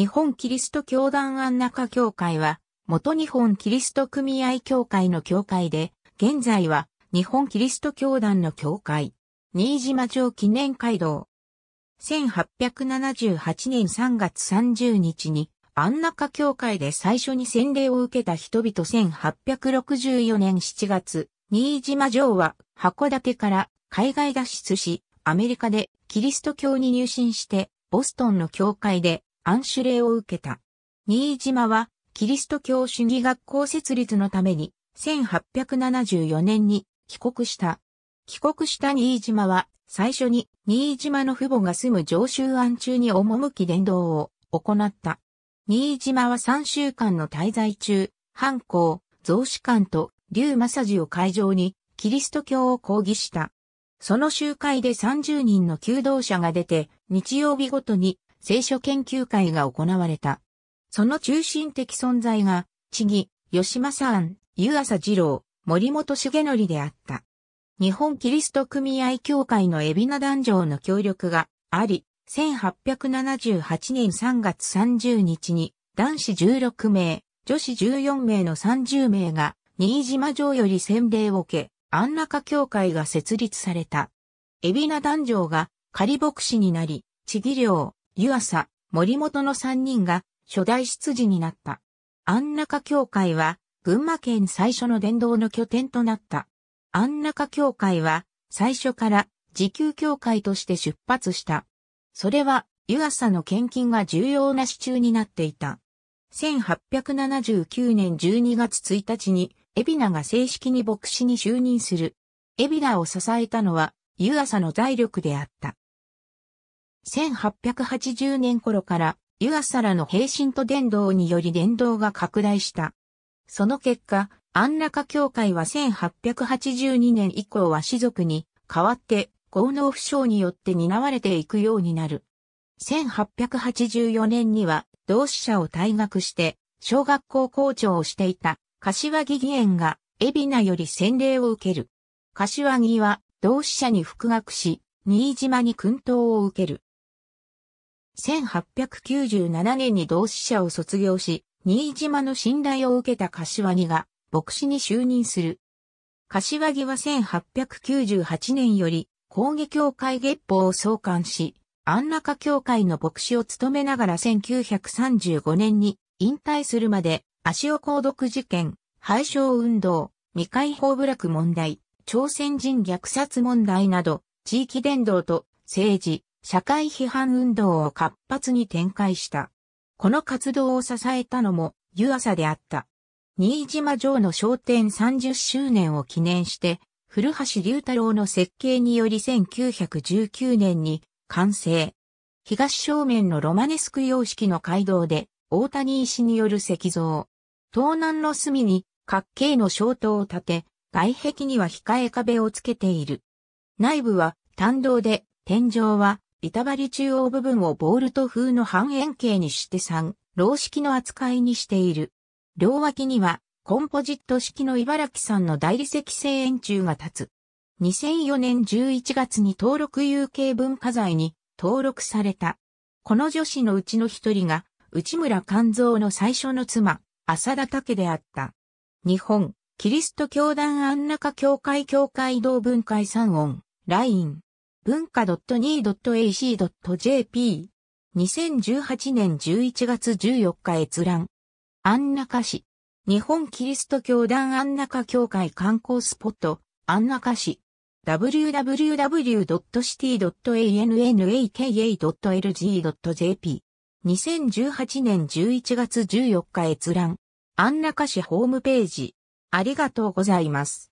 日本キリスト教団安中教会は、元日本キリスト組合協会の協会で、現在は日本キリスト教団の協会、新島町記念街道。1878年3月30日に、安中教会で最初に洗礼を受けた人々1864年7月、新島城は函館から海外脱出し、アメリカでキリスト教に入信して、ボストンの教会で暗種令を受けた。新島は、キリスト教主義学校設立のために、1874年に帰国した。帰国した新島は、最初に新島の父母が住む常習案中に赴き伝道を行った。新島は3週間の滞在中、藩校、増士官と竜正ジを会場にキリスト教を抗議した。その集会で30人の求道者が出て、日曜日ごとに聖書研究会が行われた。その中心的存在が、千木、吉正庵、湯浅二郎、森本重則であった。日本キリスト組合協会の海老名壇上の協力があり、1878年3月30日に男子16名、女子14名の30名が新島城より洗礼を受け、安中協会が設立された。海老名壇上が仮牧師になり、地義寮、湯浅、森本の3人が初代執事になった。安中教会は群馬県最初の伝道の拠点となった。安中教会は最初から自給教会として出発した。それは湯浅の献金が重要な支柱になっていた。1879年12月1日に、エビナが正式に牧師に就任する。エビナを支えたのは、湯浅の財力であった。1880年頃から湯浅らの平身と伝道により伝道が拡大した。その結果、安中教会は1882年以降は士族に代わって豪農不詳によって担われていくようになる。1884年には同志社を退学して小学校校長をしていた柏木義園が海老名より洗礼を受ける。柏木は同志社に復学し、新島に訓導を受ける。1897年に同志社を卒業し、新島の信頼を受けた柏木が牧師に就任する。柏木は1898年より、工芸協会月報を創刊し、安中協会の牧師を務めながら1935年に引退するまで、足尾鉱毒事件、廃傷運動、未開放部落問題、朝鮮人虐殺問題など、地域伝道と政治、社会批判運動を活発に展開した。この活動を支えたのも湯浅であった。新島城の商店30周年を記念して、古橋龍太郎の設計により1919年に完成。東正面のロマネスク様式の街道で、大谷石による石像。東南の隅に、滑稽の小塔を建て、外壁には控え壁をつけている。内部は、単道で、天井は、板張り中央部分をボールト風の半円形にして3、老式の扱いにしている。両脇には、コンポジット式の茨城産の大理石製円柱が立つ。2004年11月に登録有形文化財に登録された。この女子のうちの一人が、内村勘蔵の最初の妻、浅田竹であった。日本、キリスト教団安中教会教会同文遺三音、ライン、文化 .2.ac.jp。2018年11月14日閲覧。安中市。日本キリスト教団安中教会観光スポット、安中市。www.city.annaka.lg.jp。2018年11月14日閲覧。安中市ホームページ。ありがとうございます。